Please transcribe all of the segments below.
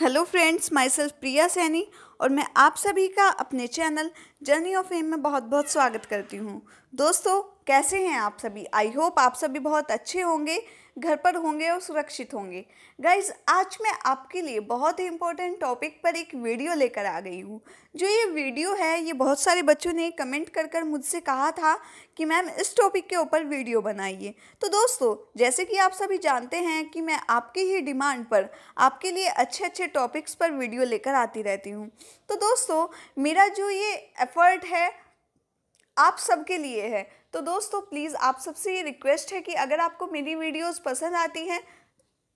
Hello friends myself Priya Saini और मैं आप सभी का अपने चैनल जर्नी ऑफ एम में बहुत बहुत स्वागत करती हूँ दोस्तों कैसे हैं आप सभी आई होप आप सभी बहुत अच्छे होंगे घर पर होंगे और सुरक्षित होंगे गाइज आज मैं आपके लिए बहुत ही इंपॉर्टेंट टॉपिक पर एक वीडियो लेकर आ गई हूँ जो ये वीडियो है ये बहुत सारे बच्चों ने कमेंट कर कर मुझसे कहा था कि मैम इस टॉपिक के ऊपर वीडियो बनाइए तो दोस्तों जैसे कि आप सभी जानते हैं कि मैं आपकी ही डिमांड पर आपके लिए अच्छे अच्छे टॉपिक्स पर वीडियो लेकर आती रहती हूँ तो दोस्तों मेरा जो ये एफर्ट है आप सबके लिए है तो दोस्तों प्लीज़ आप सबसे ये रिक्वेस्ट है कि अगर आपको मेरी वीडियोस पसंद आती हैं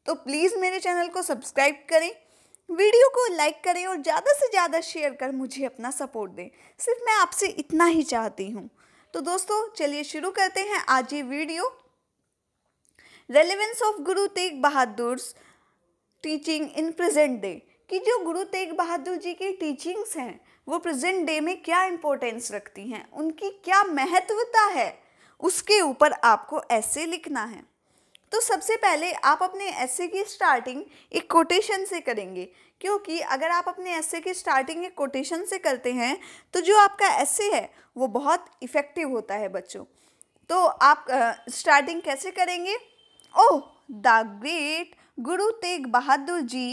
तो प्लीज़ मेरे चैनल को सब्सक्राइब करें वीडियो को लाइक करें और ज़्यादा से ज़्यादा शेयर कर मुझे अपना सपोर्ट दें सिर्फ मैं आपसे इतना ही चाहती हूँ तो दोस्तों चलिए शुरू करते हैं आज ये video relevance of Guru Tegh Bahadur teaching in present day कि जो गुरु तेग बहादुर जी की टीचिंग्स हैं वो प्रेजेंट डे में क्या इम्पोर्टेंस रखती हैं उनकी क्या महत्वता है उसके ऊपर आपको ऐसे लिखना है तो सबसे पहले आप अपने ऐसे की स्टार्टिंग एक कोटेशन से करेंगे क्योंकि अगर आप अपने ऐसे की स्टार्टिंग एक कोटेशन से करते हैं तो जो आपका ऐसे है वो बहुत इफ़ेक्टिव होता है बच्चों तो आप स्टार्टिंग uh, कैसे करेंगे ओह the great Guru Tegh Bahadur ji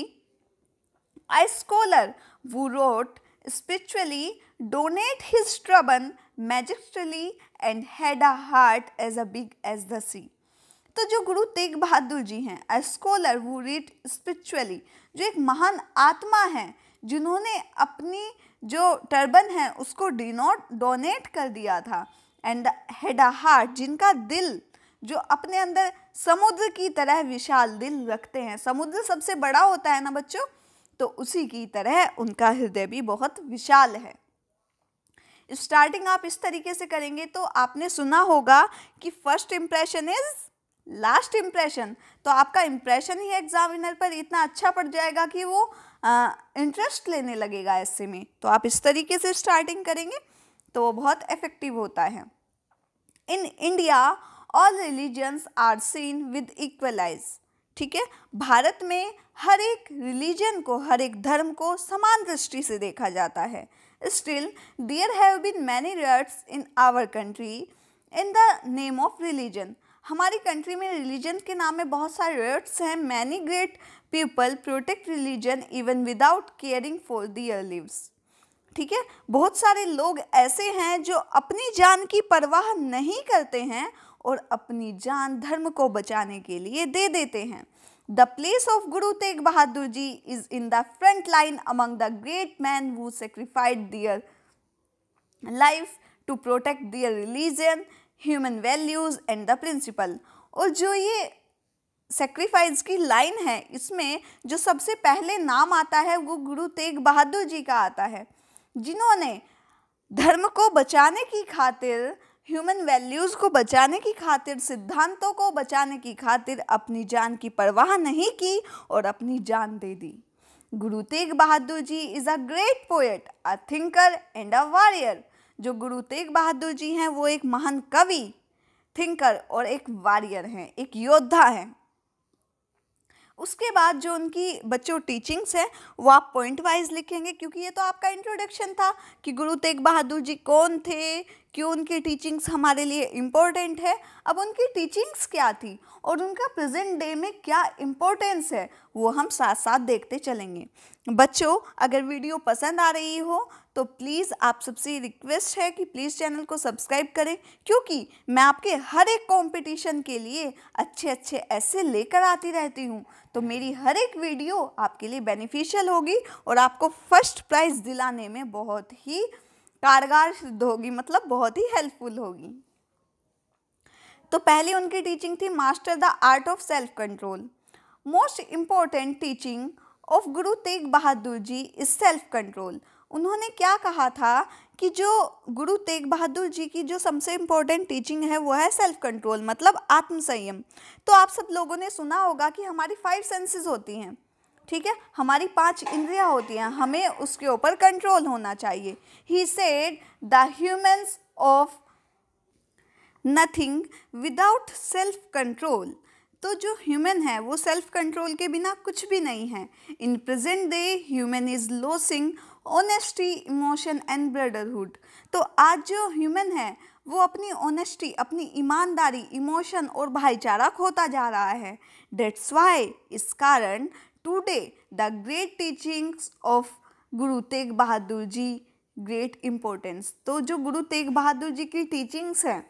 a scholar who wrote spiritually, donate his turban magically and had heart as a big as the sea. तो जो गुरु तेग बहादुर जी हैं a scholar who read spiritually जो एक महान आत्मा है जिन्होंने अपनी जो टर्बन है उसको डिनोट डोनेट कर दिया था एंड हेड अ हार्ट जिनका दिल जो अपने अंदर समुद्र की तरह विशाल दिल रखते हैं समुद्र सबसे बड़ा होता है ना बच्चों तो उसी की तरह उनका हृदय भी बहुत विशाल है स्टार्टिंग आप इस तरीके से करेंगे तो आपने सुना होगा कि first impression is last impression तो आपका इम्प्रेशन ही एग्जामिनर पर इतना अच्छा पड़ जाएगा कि वो इंटरेस्ट लेने लगेगा ऐसे में तो आप इस तरीके से स्टार्टिंग करेंगे तो वो बहुत इफ़ेक्टिव होता है in India all religions are seen with equalize ठीक है भारत में हर एक रिलीजन को हर एक धर्म को समान दृष्टि से देखा जाता है still there have been many riots in our country in the name of religion हमारी कंट्री में रिलीजन के नाम में बहुत सारे रर्ट्स हैं many great people protect religion even without caring for their lives ठीक है बहुत सारे लोग ऐसे हैं जो अपनी जान की परवाह नहीं करते हैं और अपनी जान धर्म को बचाने के लिए दे देते हैं the place of Guru Tegh Bahadur ji is in the front line among the great man who sacrificed their life to protect their religion human values and the principle और जो ये सेक्रीफाइस की लाइन है इसमें जो सबसे पहले नाम आता है वो गुरु तेग बहादुर जी का आता है जिन्होंने धर्म को बचाने की खातिर ह्यूमन वैल्यूज़ को बचाने की खातिर सिद्धांतों को बचाने की खातिर अपनी जान की परवाह नहीं की और अपनी जान दे दी Guru Tegh Bahadur ji is a great poet a thinker and a warrior जो गुरु तेग बहादुर जी हैं वो एक महान कवि थिंकर और एक वॉरियर हैं एक योद्धा हैं उसके बाद जो उनकी बच्चों टीचिंग्स हैं वो आप पॉइंट वाइज लिखेंगे क्योंकि ये तो आपका इंट्रोडक्शन था कि गुरु तेग बहादुर जी कौन थे क्यों उनकी टीचिंग्स हमारे लिए इम्पोर्टेंट है अब उनकी टीचिंग्स क्या थी और उनका प्रेजेंट डे में क्या इम्पोर्टेंस है वो हम साथ साथ देखते चलेंगे बच्चों अगर वीडियो पसंद आ रही हो तो प्लीज़ आप सबसे रिक्वेस्ट है कि प्लीज़ चैनल को सब्सक्राइब करें क्योंकि मैं आपके हर एक कॉम्पिटिशन के लिए अच्छे अच्छे ऐसे लेकर आती रहती हूँ तो मेरी हर एक वीडियो आपके लिए बेनिफिशियल होगी और आपको फर्स्ट प्राइज़ दिलाने में बहुत ही कारगर सिद्ध होगी मतलब बहुत ही हेल्पफुल होगी तो पहली उनकी टीचिंग थी master the art of self control most important teaching of Guru Tegh Bahadur ji is self control उन्होंने क्या कहा था कि जो गुरु तेग बहादुर जी की जो सबसे इम्पोर्टेंट टीचिंग है वो है सेल्फ कंट्रोल मतलब आत्मसंयम तो आप सब लोगों ने सुना होगा कि हमारी फाइव सेंसेस होती हैं ठीक है हमारी पांच इंद्रियां होती हैं हमें उसके ऊपर कंट्रोल होना चाहिए he said the humans of nothing without self control तो जो ह्यूमन है वो सेल्फ कंट्रोल के बिना कुछ भी नहीं है in present day human is losing honesty emotion and brotherhood तो आज जो ह्यूमन है वो अपनी ऑनेस्टी अपनी ईमानदारी इमोशन और भाईचारा खोता जा रहा है डेट्स वाई इस कारण Today, the great teachings of Guru Tegh Bahadur Ji great importance. तो जो गुरु तेग बहादुर जी की टीचिंग्स हैं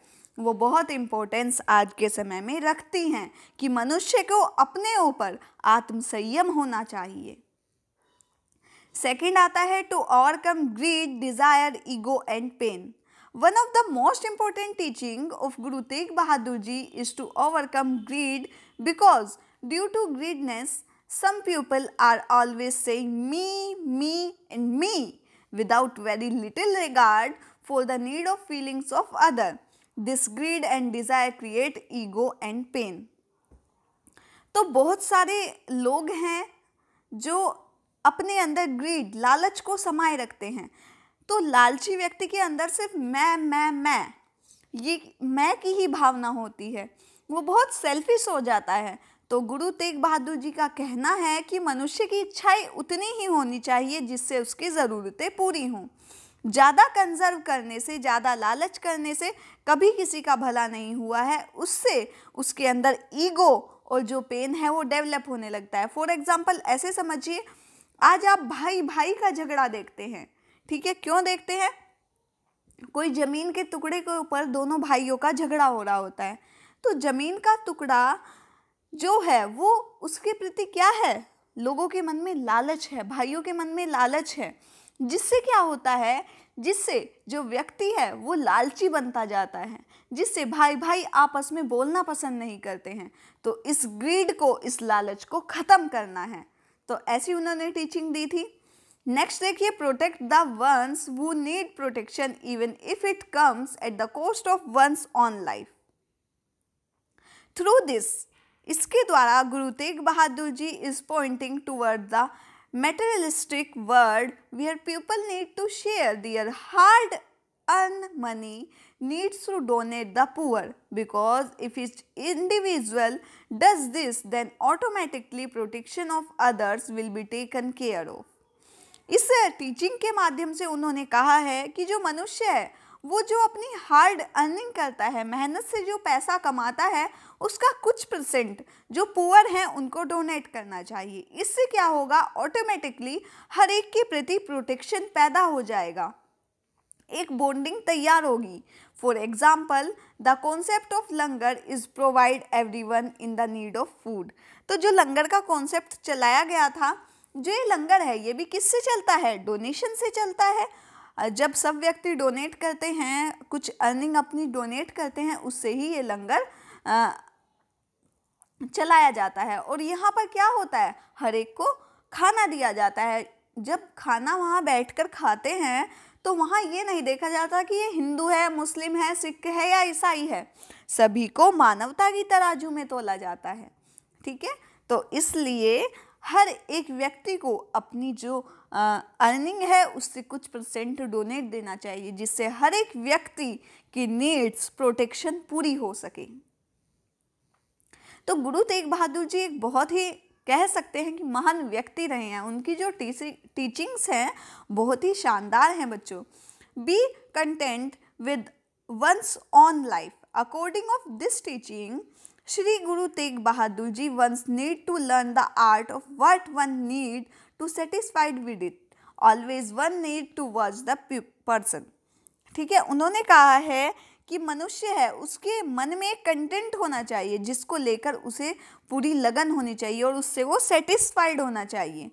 वो बहुत इम्पोर्टेंस आज के समय में रखती हैं कि मनुष्य को अपने ऊपर आत्मसंयम होना चाहिए सेकंड आता है to overcome greed desire ego and pain one of the most important teaching of Guru Tegh Bahadur ji is to overcome greed because due to greedness Some people are always saying me, me and me without very little regard for the need of feelings of other. This greed and desire create ego and pain. तो बहुत सारे लोग हैं जो अपने अंदर grid लालच को समाये रखते हैं तो लालची व्यक्ति के अंदर सिर्फ मैं मैं मैं ये मैं की ही भावना होती है वो बहुत सेल्फिश हो जाता है तो गुरु तेग बहादुर जी का कहना है कि मनुष्य की इच्छाएं उतनी ही होनी चाहिए जिससे उसकी ज़रूरतें पूरी हों ज़्यादा कंजर्व करने से ज़्यादा लालच करने से कभी किसी का भला नहीं हुआ है उससे उसके अंदर ईगो और जो पेन है वो डेवलप होने लगता है फॉर एग्ज़ाम्पल ऐसे समझिए आज आप भाई भाई का झगड़ा देखते हैं ठीक है क्यों देखते हैं कोई ज़मीन के टुकड़े के ऊपर दोनों भाइयों का झगड़ा हो रहा होता है तो ज़मीन का टुकड़ा जो है वो उसके प्रति क्या है लोगों के मन में लालच है भाइयों के मन में लालच है जिससे क्या होता है जिससे जो व्यक्ति है वो लालची बनता जाता है जिससे भाई भाई आपस में बोलना पसंद नहीं करते हैं तो इस ग्रीड को इस लालच को ख़त्म करना है तो ऐसी उन्होंने टीचिंग दी थी नेक्स्ट देखिए protect the ones who need protection even if it comes at the cost of one's own life through this इसके द्वारा Guru Tegh Bahadur ji is pointing toward the materialistic world we are people need to share their hard earn money needs to donate the poor because if it individual does this then automatically protection of others will be taken care of इस teaching के माध्यम से उन्होंने कहा है कि जो मनुष्य है वो जो अपनी हार्ड अर्निंग करता है मेहनत से जो पैसा कमाता है उसका कुछ परसेंट जो पुअर हैं उनको डोनेट करना चाहिए इससे क्या होगा ऑटोमेटिकली हर एक के प्रति प्रोटेक्शन पैदा हो जाएगा एक बॉन्डिंग तैयार होगी for example the concept of langar is provide everyone in the need of food तो जो लंगर का कॉन्सेप्ट चलाया गया था जो ये लंगर है ये भी किससे चलता है डोनेशन से चलता है जब सब व्यक्ति डोनेट करते हैं कुछ अर्निंग अपनी डोनेट करते हैं उससे ही ये लंगर चलाया जाता है और यहाँ पर क्या होता है हर एक को खाना दिया जाता है जब खाना वहाँ बैठकर खाते हैं तो वहाँ ये नहीं देखा जाता कि ये हिंदू है मुस्लिम है सिख है या ईसाई है सभी को मानवता की तराजू में तोला जाता है ठीक है तो इसलिए हर एक व्यक्ति को अपनी जो अर्निंग है उससे कुछ परसेंट डोनेट देना चाहिए जिससे हर एक व्यक्ति की नीड्स प्रोटेक्शन पूरी हो सके तो गुरु तेग बहादुर जी एक बहुत ही कह सकते हैं कि महान व्यक्ति रहे हैं उनकी जो टीचिंग्स हैं बहुत ही शानदार हैं बच्चों be content with one's own life according of this teaching Shri Guru Tegh Bahadur ji ones need to learn the art of what one need to satisfied with it always one need to watch the person ठीक है उन्होंने कहा है कि मनुष्य है उसके मन में कंटेंट होना चाहिए जिसको लेकर उसे पूरी लगन होनी चाहिए और उससे वो सेटिस्फाइड होना चाहिए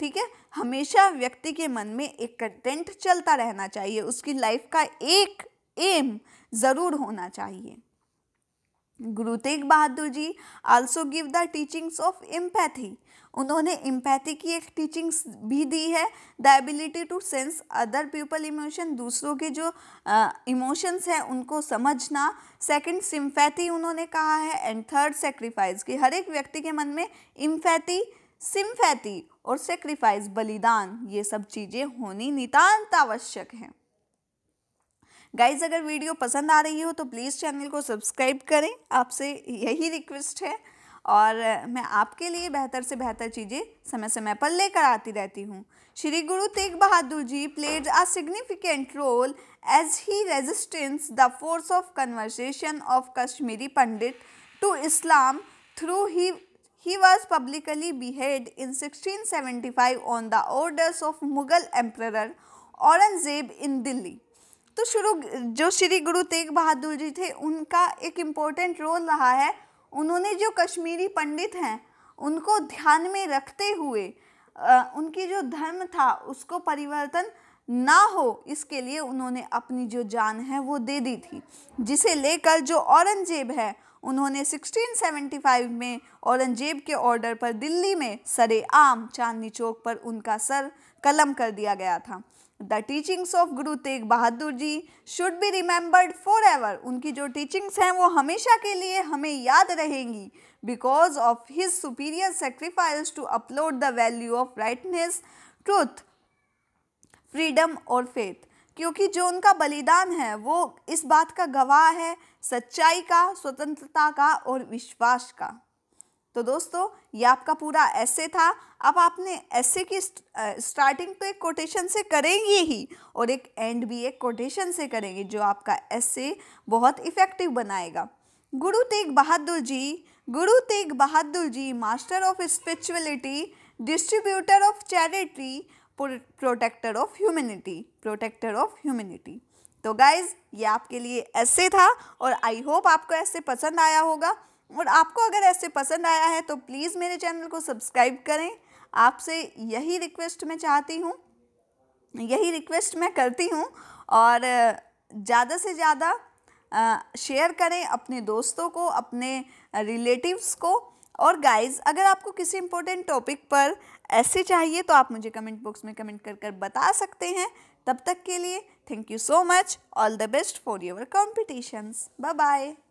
ठीक है हमेशा व्यक्ति के मन में एक कंटेंट चलता रहना चाहिए उसकी लाइफ का एक एम ज़रूर होना चाहिए Guru Tegh Bahadur ji also give the teachings of empathy उन्होंने एम्पैथी की एक टीचिंग्स भी दी है the ability to sense other people emotion दूसरों के जो इमोशंस हैं उनको समझना सेकंड सिम्पैथी उन्होंने कहा है एंड थर्ड सेक्रीफाइस कि हर एक व्यक्ति के मन में इम्फैथी सिम्पैथी और सेक्रीफाइस बलिदान ये सब चीज़ें होनी नितान्त आवश्यक हैं गाइज अगर वीडियो पसंद आ रही हो तो प्लीज़ चैनल को सब्सक्राइब करें आपसे यही रिक्वेस्ट है और मैं आपके लिए बेहतर से बेहतर चीज़ें समय समय पर लेकर आती रहती हूँ Shri Guru Tegh Bahadur ji played a significant role as he resistance the force of conversation of Kashmiri Pandit to Islam through he he was publicly beheaded in 1675 on the orders of Mughal emperor Aurangzeb in Delhi तो शुरू जो श्री गुरु तेग बहादुर जी थे उनका एक इम्पोर्टेंट रोल रहा है उन्होंने जो कश्मीरी पंडित हैं उनको ध्यान में रखते हुए उनकी जो धर्म था उसको परिवर्तन ना हो इसके लिए उन्होंने अपनी जो जान है वो दे दी थी जिसे लेकर जो औरंगजेब है उन्होंने 1675 में औरंगजेब के ऑर्डर पर दिल्ली में सरेआम चांदनी चौक पर उनका सर कलम कर दिया गया था the teachings of Guru Tegh Bahadur ji should be remembered forever उनकी जो टीचिंग्स हैं वो हमेशा के लिए हमें याद रहेंगी because of his superior sacrifice to upload the value of rightness truth freedom और फेथ क्योंकि जो उनका बलिदान है वो इस बात का गवाह है सच्चाई का स्वतंत्रता का और विश्वास का तो दोस्तों ये आपका पूरा ऐसे था अब आपने ऐसे की स्टार्टिंग तो एक कोटेशन से करेंगे ही और एक एंड भी एक कोटेशन से करेंगे जो आपका ऐसे बहुत इफ़ेक्टिव बनाएगा गुरु Tegh Bahadur ji Guru Tegh Bahadur ji master of spirituality distributor of charity protector of humanity protector of humanity तो गाइज़ ये आपके लिए ऐसे था और आई होप आपको ऐसे पसंद आया होगा और आपको अगर ऐसे पसंद आया है तो प्लीज़ मेरे चैनल को सब्सक्राइब करें आपसे यही रिक्वेस्ट मैं चाहती हूँ यही रिक्वेस्ट मैं करती हूँ और ज़्यादा से ज़्यादा शेयर करें अपने दोस्तों को अपने रिलेटिव्स को और गाइस अगर आपको किसी इम्पोर्टेंट टॉपिक पर ऐसे चाहिए तो आप मुझे कमेंट बॉक्स में कमेंट कर कर बता सकते हैं तब तक के लिए thank you so much all the best for your competitions bye bye